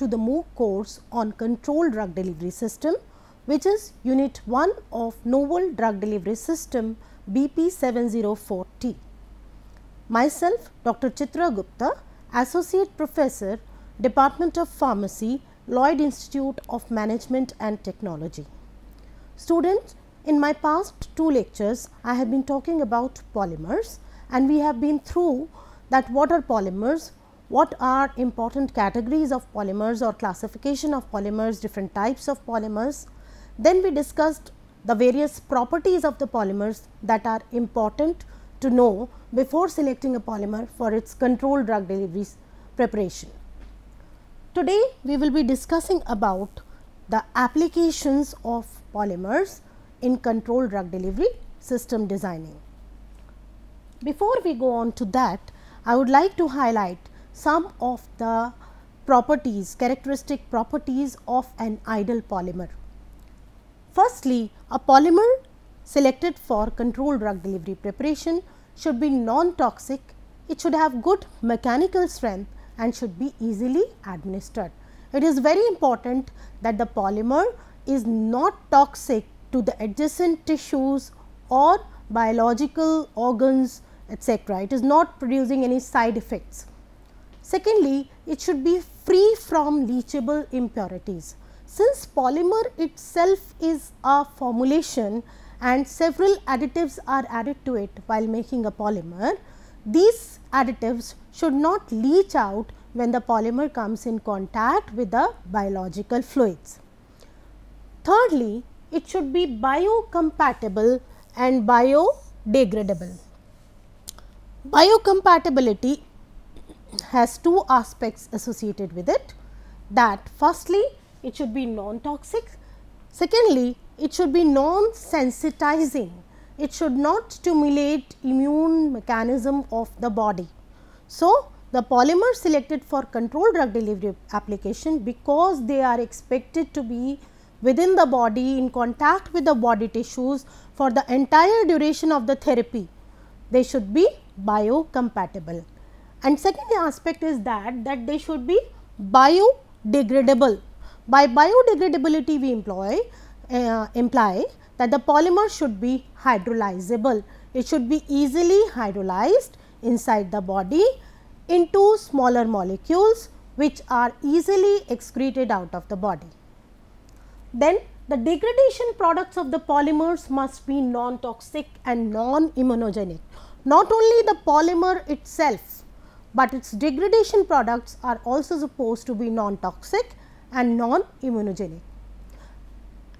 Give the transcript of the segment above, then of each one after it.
to the MOOC course on Controlled Drug Delivery System which is Unit 1 of Novel Drug Delivery System BP704T. Myself Dr. Chitra Gupta, Associate Professor, Department of Pharmacy, Lloyd Institute of Management and Technology. Students, in my past two lectures, I have been talking about polymers and we have been through that what are polymers, what are important categories of polymers or classification of polymers, different types of polymers. Then we discussed the various properties of the polymers that are important to know before selecting a polymer for its controlled drug delivery preparation. Today, we will be discussing about the applications of polymers in controlled drug delivery system designing. Before we go on to that, I would like to highlight some of the properties, characteristic properties of an ideal polymer. Firstly, a polymer selected for controlled drug delivery preparation should be non-toxic, it should have good mechanical strength and should be easily administered. It is very important that the polymer is not toxic to the adjacent tissues or biological organs etc. It is not producing any side effects. Secondly, it should be free from leachable impurities. Since polymer itself is a formulation and several additives are added to it while making a polymer, these additives should not leach out when the polymer comes in contact with the biological fluids. Thirdly, it should be biocompatible and biodegradable. Biocompatibility has two aspects associated with it that firstly it should be non-toxic, secondly it should be non-sensitizing, it should not stimulate immune mechanism of the body. So, the polymers selected for controlled drug delivery application because they are expected to be within the body in contact with the body tissues for the entire duration of the therapy. They should be biocompatible. And second aspect is that, that they should be biodegradable. By biodegradability we employ, uh, imply that the polymer should be hydrolyzable. It should be easily hydrolyzed inside the body into smaller molecules which are easily excreted out of the body. Then the degradation products of the polymers must be non-toxic and non-immunogenic. Not only the polymer itself but its degradation products are also supposed to be non-toxic and non-immunogenic.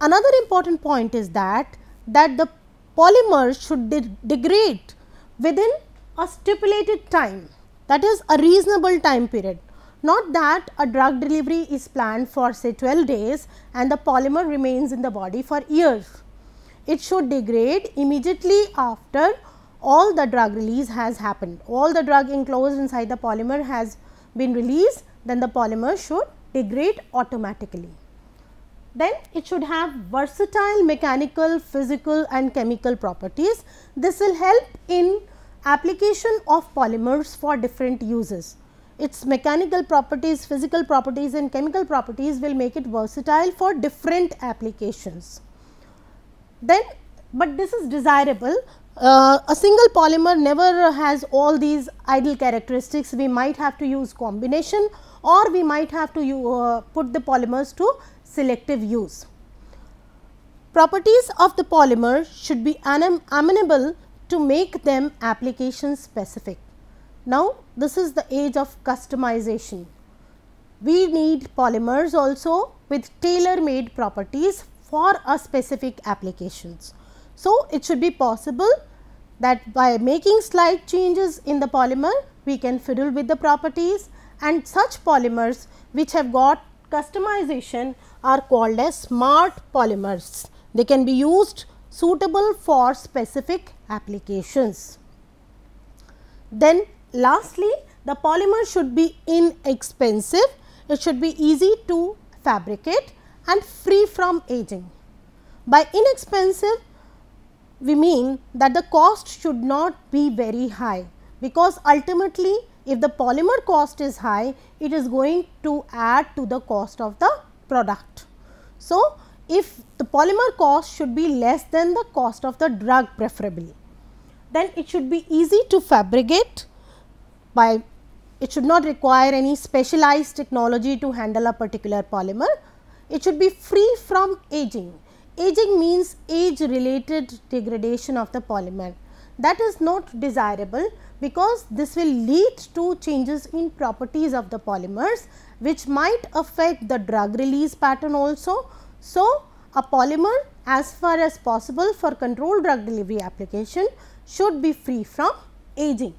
Another important point is that, that the polymer should de degrade within a stipulated time that is a reasonable time period. Not that a drug delivery is planned for say 12 days and the polymer remains in the body for years. It should degrade immediately after all the drug release has happened. All the drug enclosed inside the polymer has been released, then the polymer should degrade automatically. Then it should have versatile mechanical, physical and chemical properties. This will help in application of polymers for different uses. Its mechanical properties, physical properties and chemical properties will make it versatile for different applications. Then, but this is desirable uh, a single polymer never has all these ideal characteristics. We might have to use combination or we might have to uh, put the polymers to selective use. Properties of the polymer should be amenable to make them application specific. Now, this is the age of customization. We need polymers also with tailor made properties for a specific applications. So, it should be possible that by making slight changes in the polymer we can fiddle with the properties and such polymers which have got customization are called as smart polymers. They can be used suitable for specific applications. Then lastly, the polymer should be inexpensive, it should be easy to fabricate and free from aging. By inexpensive, we mean that the cost should not be very high because ultimately if the polymer cost is high it is going to add to the cost of the product. So, if the polymer cost should be less than the cost of the drug preferably then it should be easy to fabricate by it should not require any specialized technology to handle a particular polymer. It should be free from aging Aging means age related degradation of the polymer. That is not desirable because this will lead to changes in properties of the polymers which might affect the drug release pattern also. So, a polymer as far as possible for controlled drug delivery application should be free from aging.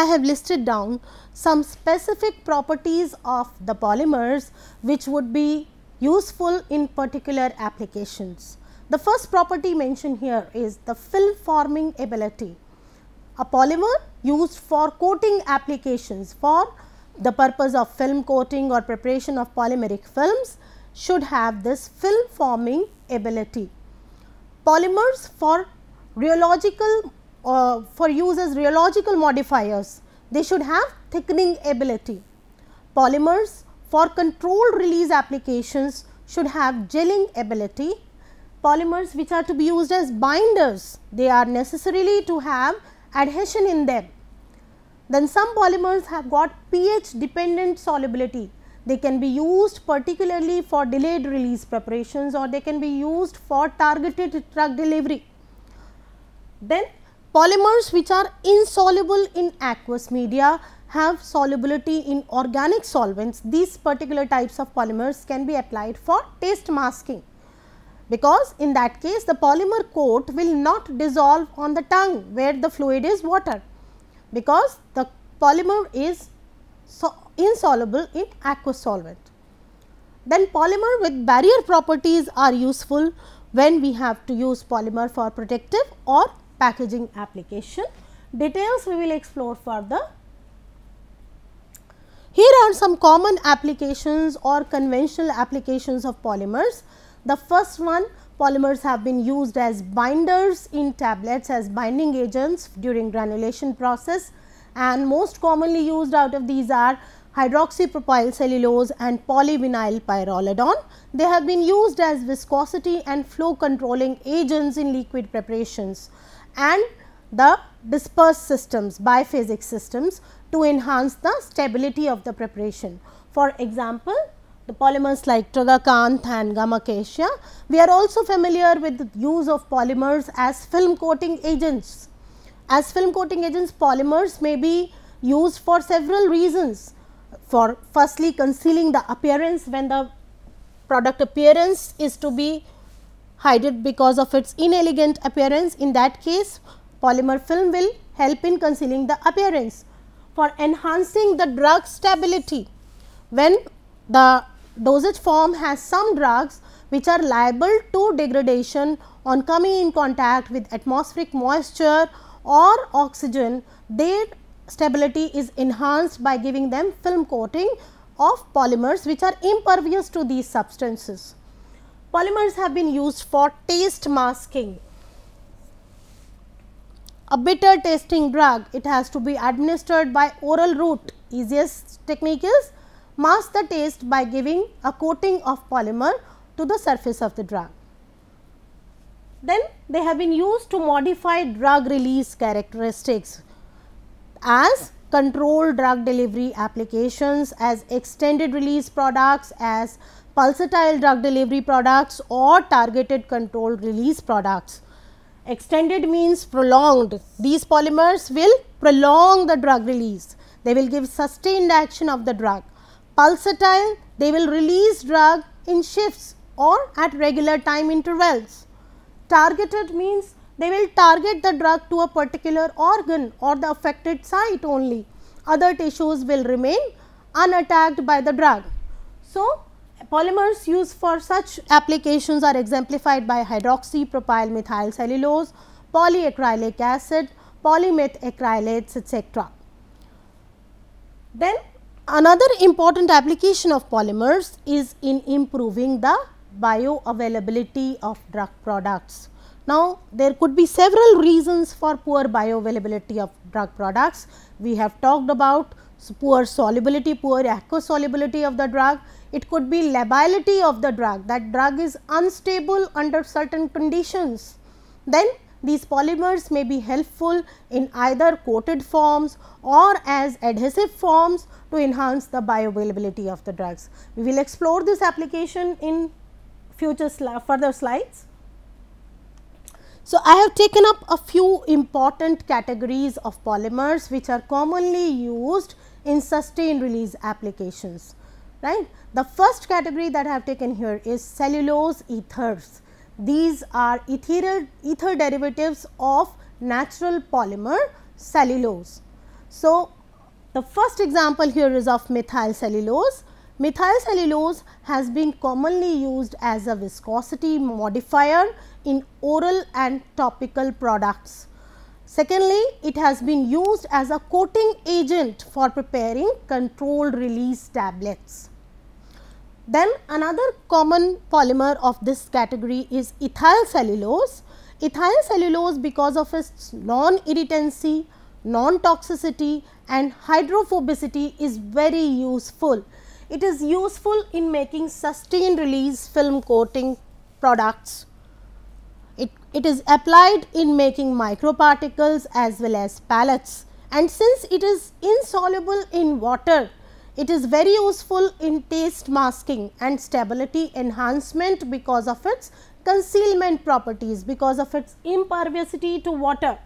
I have listed down some specific properties of the polymers which would be useful in particular applications. The first property mentioned here is the film forming ability. A polymer used for coating applications for the purpose of film coating or preparation of polymeric films should have this film forming ability. Polymers for rheological uh, for use as rheological modifiers, they should have thickening ability. Polymers for controlled release applications should have gelling ability. Polymers which are to be used as binders, they are necessarily to have adhesion in them. Then some polymers have got pH dependent solubility. They can be used particularly for delayed release preparations or they can be used for targeted drug delivery. Then Polymers which are insoluble in aqueous media have solubility in organic solvents. These particular types of polymers can be applied for taste masking because in that case the polymer coat will not dissolve on the tongue where the fluid is water because the polymer is so insoluble in aqueous solvent. Then polymer with barrier properties are useful when we have to use polymer for protective or packaging application. Details we will explore further. Here are some common applications or conventional applications of polymers. The first one polymers have been used as binders in tablets as binding agents during granulation process and most commonly used out of these are hydroxypropyl cellulose and polyvinyl pyrrolidone. They have been used as viscosity and flow controlling agents in liquid preparations and the dispersed systems, biphasic systems to enhance the stability of the preparation. For example, the polymers like tragacanth and gamma cassia. We are also familiar with the use of polymers as film coating agents. As film coating agents, polymers may be used for several reasons. For firstly, concealing the appearance when the product appearance is to be hide it because of its inelegant appearance. In that case, polymer film will help in concealing the appearance. For enhancing the drug stability, when the dosage form has some drugs which are liable to degradation on coming in contact with atmospheric moisture or oxygen, their stability is enhanced by giving them film coating of polymers which are impervious to these substances polymers have been used for taste masking. A bitter tasting drug, it has to be administered by oral route. Easiest technique is mask the taste by giving a coating of polymer to the surface of the drug. Then they have been used to modify drug release characteristics as controlled drug delivery applications, as extended release products, as pulsatile drug delivery products or targeted controlled release products. Extended means prolonged. These polymers will prolong the drug release. They will give sustained action of the drug. Pulsatile, they will release drug in shifts or at regular time intervals. Targeted means they will target the drug to a particular organ or the affected site only. Other tissues will remain unattacked by the drug. So, polymers used for such applications are exemplified by hydroxypropyl methyl cellulose, polyacrylic acid, polymeth acrylates etc. Then another important application of polymers is in improving the bioavailability of drug products. Now, there could be several reasons for poor bioavailability of drug products. We have talked about poor solubility, poor solubility of the drug. It could be lability of the drug that drug is unstable under certain conditions. Then these polymers may be helpful in either coated forms or as adhesive forms to enhance the bioavailability of the drugs. We will explore this application in future sli further slides. So, I have taken up a few important categories of polymers which are commonly used in sustained release applications. Right? The first category that I have taken here is cellulose ethers. These are ethereal ether derivatives of natural polymer cellulose. So, the first example here is of methyl cellulose. Methyl cellulose has been commonly used as a viscosity modifier in oral and topical products. Secondly, it has been used as a coating agent for preparing controlled release tablets. Then another common polymer of this category is ethyl cellulose. Ethyl cellulose because of its non-irritancy, non-toxicity and hydrophobicity is very useful. It is useful in making sustained release film coating products it is applied in making microparticles as well as pellets and since it is insoluble in water, it is very useful in taste masking and stability enhancement because of its concealment properties, because of its imperviousity to water.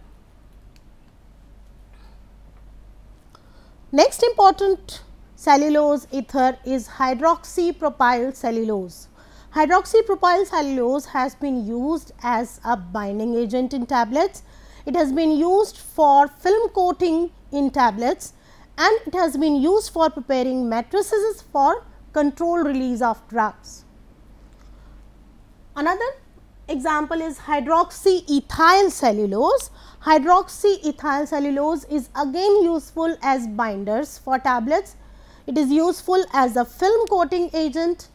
Next important cellulose ether is hydroxypropyl cellulose. Hydroxypropyl cellulose has been used as a binding agent in tablets. It has been used for film coating in tablets and it has been used for preparing matrices for control release of drugs. Another example is hydroxyethyl cellulose. Hydroxyethyl cellulose is again useful as binders for tablets. It is useful as a film coating agent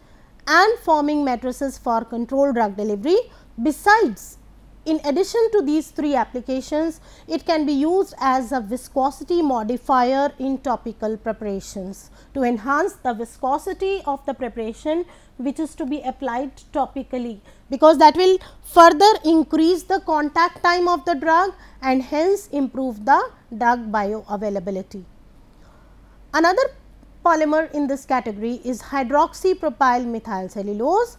and forming matrices for controlled drug delivery. Besides, in addition to these three applications, it can be used as a viscosity modifier in topical preparations to enhance the viscosity of the preparation which is to be applied topically because that will further increase the contact time of the drug and hence improve the drug bioavailability. Another polymer in this category is hydroxypropyl methyl cellulose.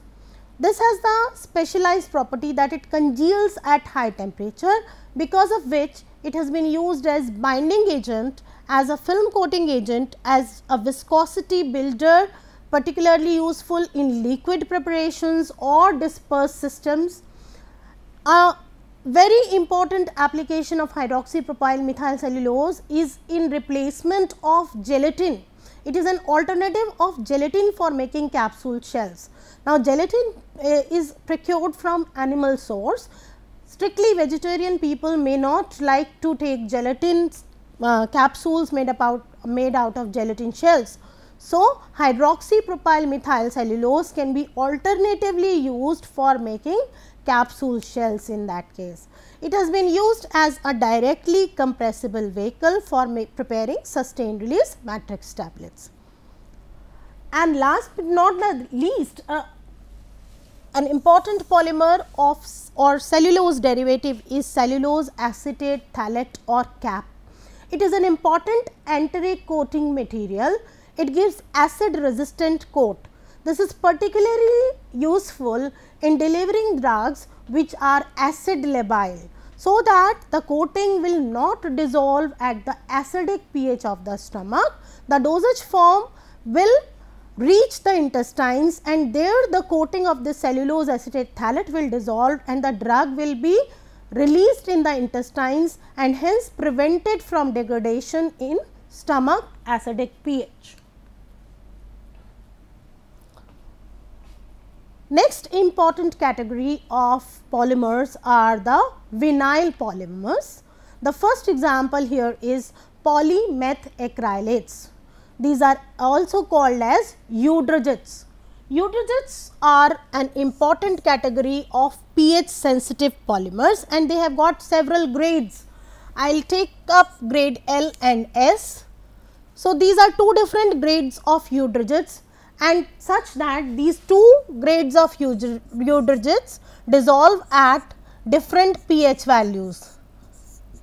This has the specialized property that it congeals at high temperature because of which it has been used as binding agent, as a film coating agent, as a viscosity builder particularly useful in liquid preparations or dispersed systems. A very important application of hydroxypropyl methyl cellulose is in replacement of gelatin it is an alternative of gelatin for making capsule shells. Now, gelatin uh, is procured from animal source. Strictly vegetarian people may not like to take gelatin uh, capsules made, about, made out of gelatin shells. So, hydroxypropyl methyl cellulose can be alternatively used for making capsule shells in that case. It has been used as a directly compressible vehicle for preparing sustained release matrix tablets. And last but not the least, uh, an important polymer of or cellulose derivative is cellulose acetate phthalate or CAP. It is an important enteric coating material. It gives acid resistant coat. This is particularly useful in delivering drugs which are acid labile so that the coating will not dissolve at the acidic pH of the stomach. The dosage form will reach the intestines and there the coating of the cellulose acetate phthalate will dissolve and the drug will be released in the intestines and hence prevented from degradation in stomach acidic pH. Next important category of polymers are the vinyl polymers. The first example here is polymethacrylates. These are also called as eudrogens. Eudrogens are an important category of pH sensitive polymers and they have got several grades. I will take up grade L and S. So, these are two different grades of eudrogens and such that these two grades of Eudragits dissolve at different pH values.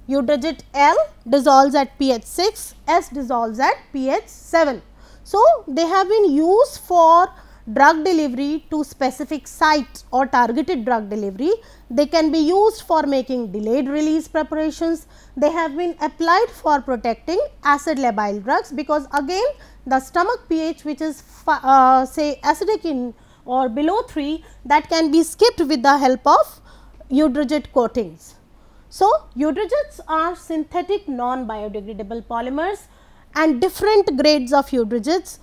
Eudragit L dissolves at pH 6, S dissolves at pH 7. So, they have been used for drug delivery to specific sites or targeted drug delivery. They can be used for making delayed release preparations. They have been applied for protecting acid labile drugs because again the stomach pH which is uh, say acidic in or below 3 that can be skipped with the help of eudragit coatings. So, eudrigets are synthetic non-biodegradable polymers and different grades of eudrigets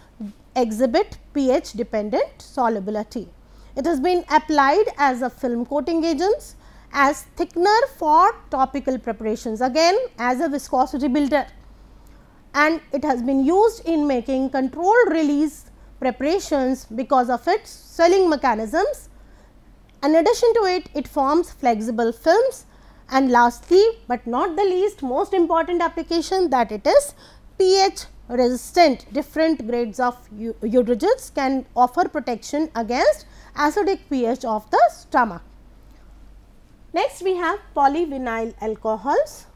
exhibit pH dependent solubility. It has been applied as a film coating agents, as thickener for topical preparations again as a viscosity builder and it has been used in making controlled release preparations because of its swelling mechanisms. In addition to it, it forms flexible films and lastly, but not the least most important application that it is pH resistant different grades of hydrogels can offer protection against acidic pH of the stomach. Next we have polyvinyl alcohols.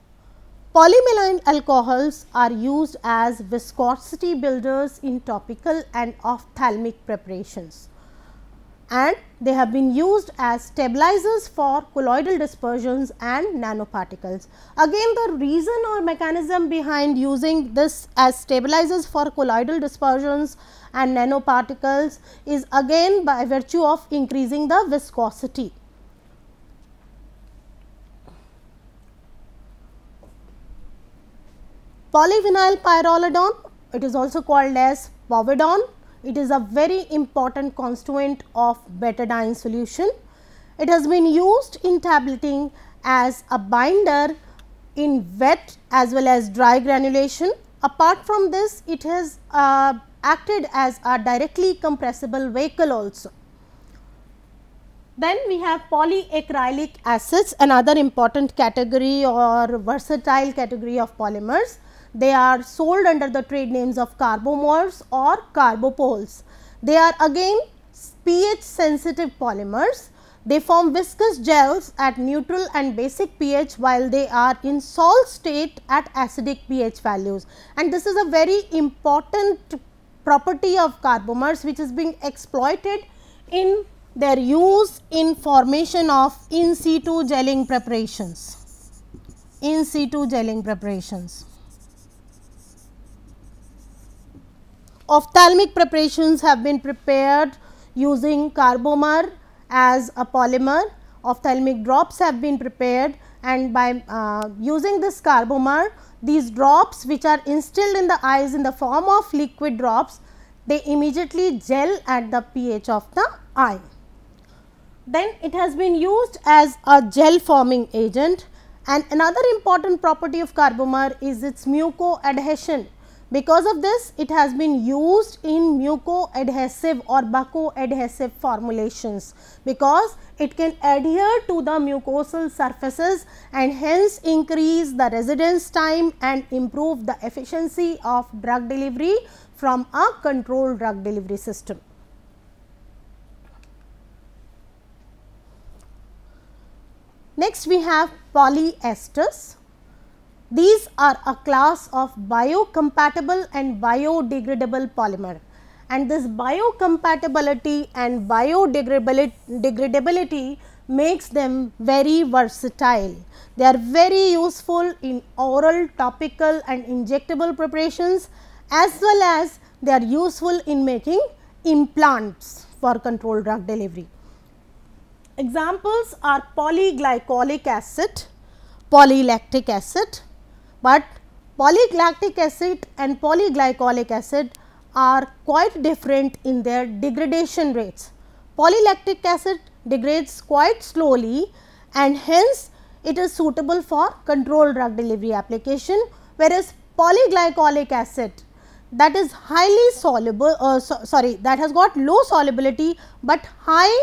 Polymelin alcohols are used as viscosity builders in topical and ophthalmic preparations and they have been used as stabilizers for colloidal dispersions and nanoparticles. Again the reason or mechanism behind using this as stabilizers for colloidal dispersions and nanoparticles is again by virtue of increasing the viscosity. Polyvinyl pyrrolidone, it is also called as povidone. It is a very important constituent of betadine solution. It has been used in tableting as a binder in wet as well as dry granulation. Apart from this, it has uh, acted as a directly compressible vehicle also. Then we have polyacrylic acids another important category or versatile category of polymers. They are sold under the trade names of carbomers or carbopoles. They are again pH sensitive polymers. They form viscous gels at neutral and basic pH while they are in salt state at acidic pH values. And this is a very important property of carbomers which is being exploited in their use in formation of in situ gelling preparations in situ gelling preparations. Ophthalmic preparations have been prepared using carbomer as a polymer. Ophthalmic drops have been prepared and by uh, using this carbomer, these drops which are instilled in the eyes in the form of liquid drops, they immediately gel at the pH of the eye. Then it has been used as a gel forming agent and another important property of carbomer is its muco adhesion. Because of this, it has been used in mucoadhesive or buccoadhesive formulations because it can adhere to the mucosal surfaces and hence increase the residence time and improve the efficiency of drug delivery from a controlled drug delivery system. Next we have polyesters. These are a class of biocompatible and biodegradable polymer and this biocompatibility and biodegradability makes them very versatile. They are very useful in oral, topical and injectable preparations as well as they are useful in making implants for controlled drug delivery. Examples are polyglycolic acid, polylactic acid, but polyglactic acid and polyglycolic acid are quite different in their degradation rates. Polylactic acid degrades quite slowly and hence it is suitable for controlled drug delivery application whereas polyglycolic acid that is highly soluble uh, so, sorry that has got low solubility, but high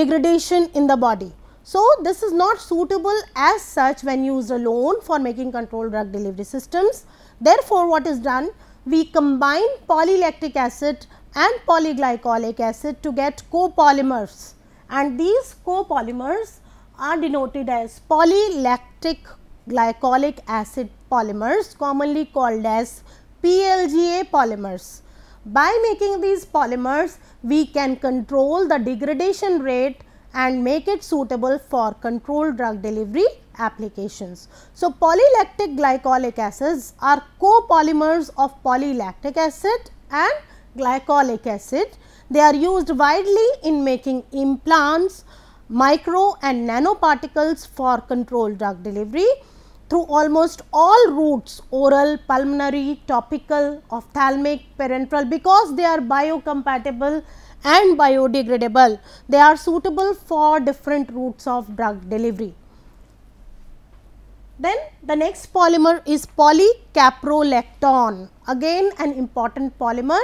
degradation in the body. So, this is not suitable as such when used alone for making controlled drug delivery systems. Therefore, what is done? We combine polylactic acid and polyglycolic acid to get copolymers and these copolymers are denoted as polylactic glycolic acid polymers commonly called as PLGA polymers. By making these polymers, we can control the degradation rate and make it suitable for controlled drug delivery applications. So, polylactic glycolic acids are copolymers of polylactic acid and glycolic acid. They are used widely in making implants, micro and nanoparticles for controlled drug delivery through almost all routes oral, pulmonary, topical, ophthalmic, parenteral because they are biocompatible and biodegradable. They are suitable for different routes of drug delivery. Then the next polymer is polycaprolactone, again an important polymer.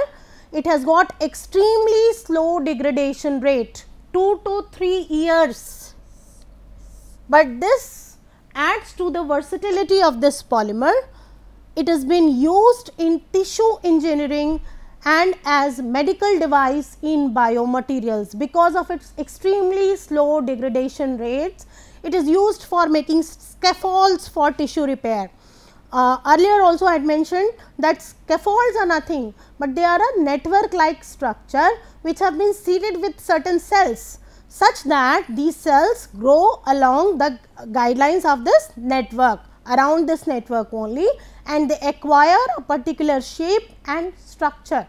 It has got extremely slow degradation rate 2 to 3 years, but this adds to the versatility of this polymer. It has been used in tissue engineering and as medical device in biomaterials because of its extremely slow degradation rates it is used for making scaffolds for tissue repair. Uh, earlier also I had mentioned that scaffolds are nothing, but they are a network like structure which have been seeded with certain cells such that these cells grow along the guidelines of this network around this network only and they acquire a particular shape and structure.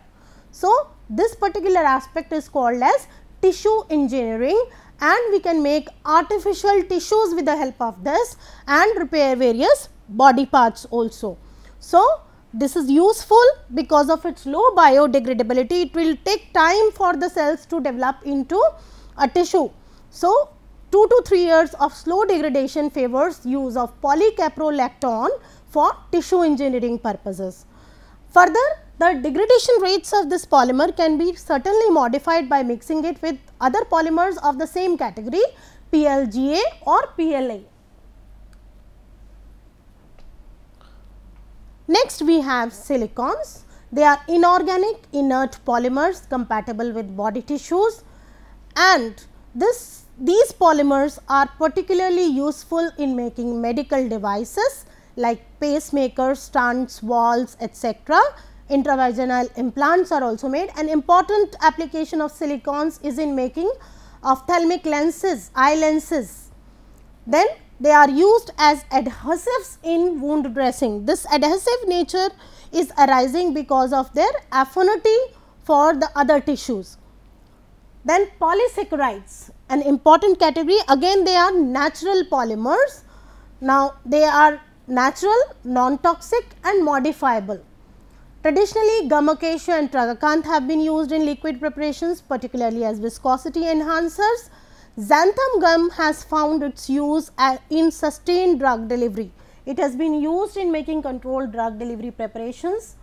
So, this particular aspect is called as tissue engineering and we can make artificial tissues with the help of this and repair various body parts also. So, this is useful because of its low biodegradability it will take time for the cells to develop into a tissue. So, 2 to 3 years of slow degradation favors use of polycaprolactone for tissue engineering purposes. Further, the degradation rates of this polymer can be certainly modified by mixing it with other polymers of the same category PLGA or PLA. Next we have silicons. They are inorganic inert polymers compatible with body tissues and this these polymers are particularly useful in making medical devices like pacemakers, stents, walls, etc. Intravaginal implants are also made. An important application of silicons is in making ophthalmic lenses, eye lenses. Then they are used as adhesives in wound dressing. This adhesive nature is arising because of their affinity for the other tissues. Then polysaccharides an important category again they are natural polymers. Now, they are natural, non-toxic and modifiable. Traditionally, gum acacia and tragacanth have been used in liquid preparations particularly as viscosity enhancers. Xanthan gum has found its use in sustained drug delivery. It has been used in making controlled drug delivery preparations.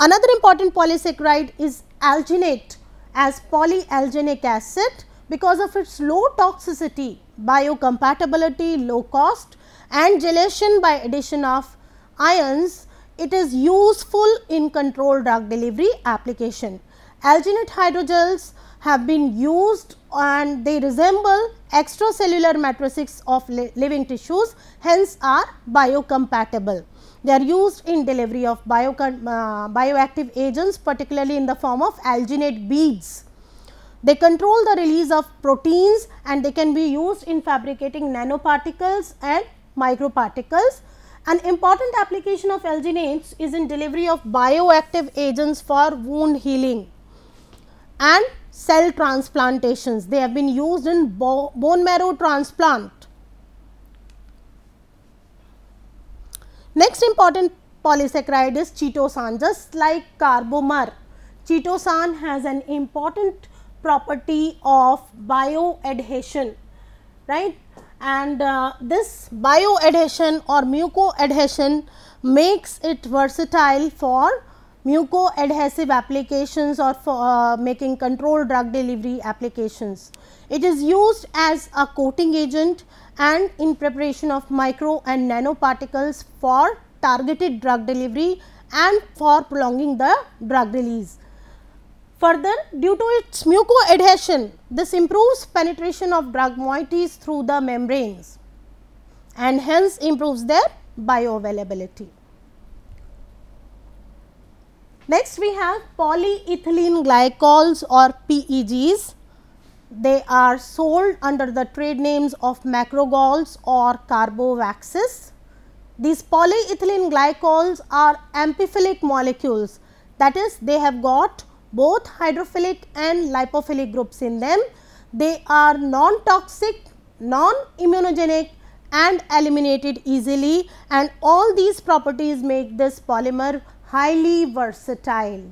Another important polysaccharide is alginate as polyalginic acid because of its low toxicity, biocompatibility, low cost and gelation by addition of ions, it is useful in controlled drug delivery application. Alginate hydrogels have been used and they resemble extracellular matrices of li living tissues, hence are biocompatible. They are used in delivery of bio, uh, bioactive agents particularly in the form of alginate beads. They control the release of proteins and they can be used in fabricating nanoparticles and microparticles. An important application of alginates is in delivery of bioactive agents for wound healing and cell transplantations. They have been used in bo bone marrow transplant Next important polysaccharide is chitosan just like carbomer. Chitosan has an important property of bioadhesion right and uh, this bioadhesion or mucoadhesion makes it versatile for mucoadhesive applications or for uh, making controlled drug delivery applications. It is used as a coating agent and in preparation of micro and nanoparticles for targeted drug delivery and for prolonging the drug release. Further, due to its adhesion, this improves penetration of drug moieties through the membranes and hence improves their bioavailability. Next, we have polyethylene glycols or PEGs they are sold under the trade names of macrogals or Carbovaxis. These polyethylene glycols are amphiphilic molecules that is they have got both hydrophilic and lipophilic groups in them. They are non-toxic, non-immunogenic and eliminated easily and all these properties make this polymer highly versatile.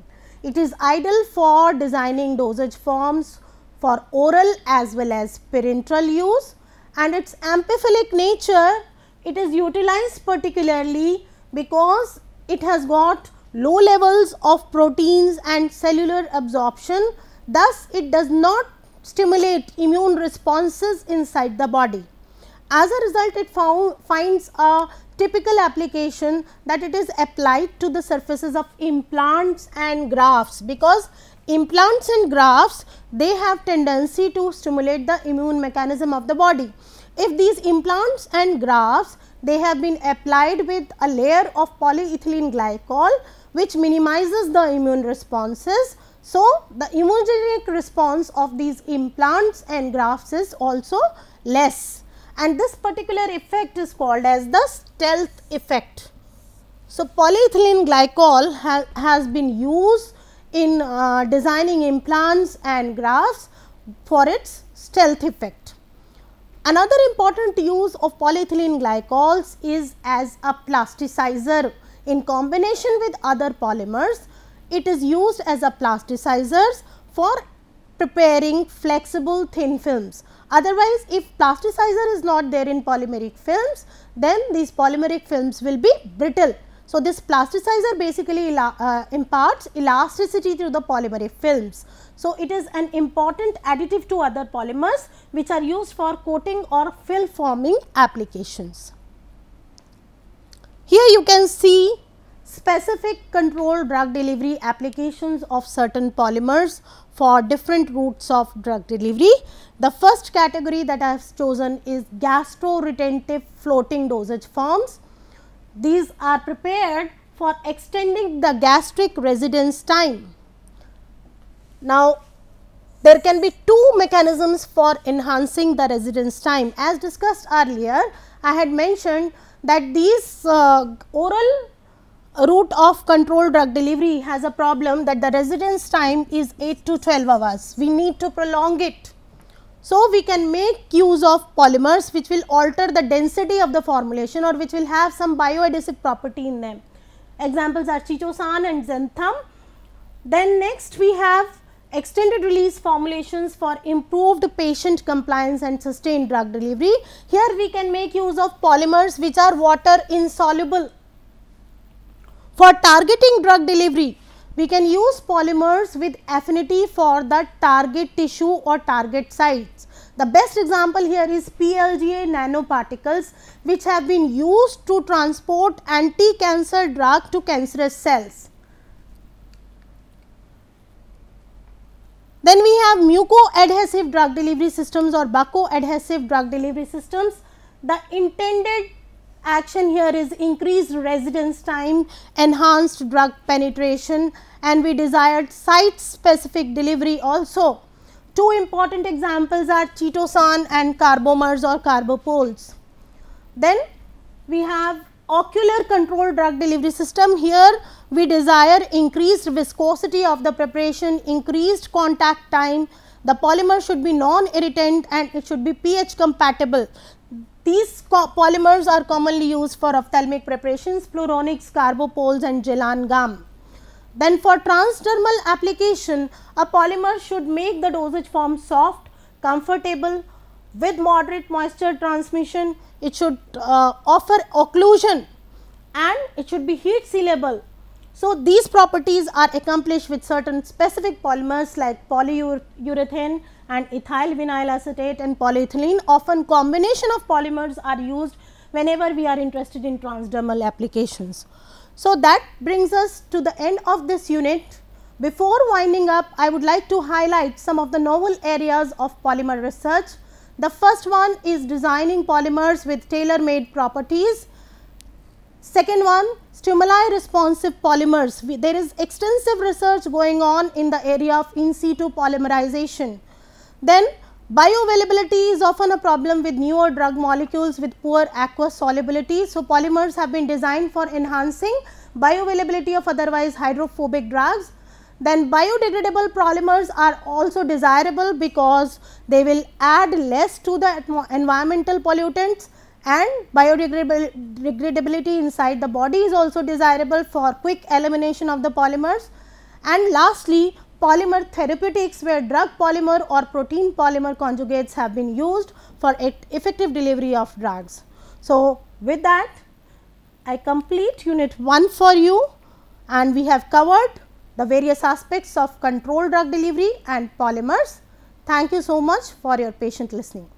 It is ideal for designing dosage forms for oral as well as parenteral use and its amphiphilic nature it is utilized particularly because it has got low levels of proteins and cellular absorption thus it does not stimulate immune responses inside the body. As a result it found, finds a typical application that it is applied to the surfaces of implants and grafts because Implants and grafts, they have tendency to stimulate the immune mechanism of the body. If these implants and grafts, they have been applied with a layer of polyethylene glycol, which minimizes the immune responses. So, the immunogenic response of these implants and grafts is also less and this particular effect is called as the stealth effect. So, polyethylene glycol ha has been used in uh, designing implants and grafts for its stealth effect. Another important use of polyethylene glycols is as a plasticizer in combination with other polymers. It is used as a plasticizer for preparing flexible thin films. Otherwise, if plasticizer is not there in polymeric films, then these polymeric films will be brittle so, this plasticizer basically uh, imparts elasticity to the polymeric films. So, it is an important additive to other polymers which are used for coating or fill forming applications. Here you can see specific controlled drug delivery applications of certain polymers for different routes of drug delivery. The first category that I have chosen is gastro retentive floating dosage forms these are prepared for extending the gastric residence time. Now, there can be two mechanisms for enhancing the residence time. As discussed earlier, I had mentioned that these uh, oral route of controlled drug delivery has a problem that the residence time is 8 to 12 hours. We need to prolong it so, we can make use of polymers which will alter the density of the formulation or which will have some bioadhesive property in them. Examples are chitosan and xanthan. Then next we have extended release formulations for improved patient compliance and sustained drug delivery. Here we can make use of polymers which are water insoluble for targeting drug delivery we can use polymers with affinity for the target tissue or target sites. The best example here is PLGA nanoparticles which have been used to transport anti-cancer drug to cancerous cells. Then we have mucoadhesive adhesive drug delivery systems or bucco-adhesive drug delivery systems. The intended action here is increased residence time, enhanced drug penetration and we desired site specific delivery also. Two important examples are chitosan and carbomers or carbopoles. Then we have ocular control drug delivery system. Here we desire increased viscosity of the preparation, increased contact time, the polymer should be non-irritant and it should be pH compatible. These polymers are commonly used for ophthalmic preparations, fluoronics, carbopoles and gelan gum. Then for transdermal application, a polymer should make the dosage form soft, comfortable, with moderate moisture transmission, it should uh, offer occlusion and it should be heat sealable so, these properties are accomplished with certain specific polymers like polyurethane and ethyl vinyl acetate and polyethylene. Often combination of polymers are used whenever we are interested in transdermal applications. So, that brings us to the end of this unit. Before winding up, I would like to highlight some of the novel areas of polymer research. The first one is designing polymers with tailor-made properties. Second one, stimuli responsive polymers. We, there is extensive research going on in the area of in situ polymerization. Then bioavailability is often a problem with newer drug molecules with poor aqueous solubility. So, polymers have been designed for enhancing bioavailability of otherwise hydrophobic drugs. Then biodegradable polymers are also desirable because they will add less to the environmental pollutants and biodegradability inside the body is also desirable for quick elimination of the polymers. And lastly, polymer therapeutics where drug polymer or protein polymer conjugates have been used for effective delivery of drugs. So, with that I complete unit 1 for you and we have covered the various aspects of controlled drug delivery and polymers. Thank you so much for your patient listening.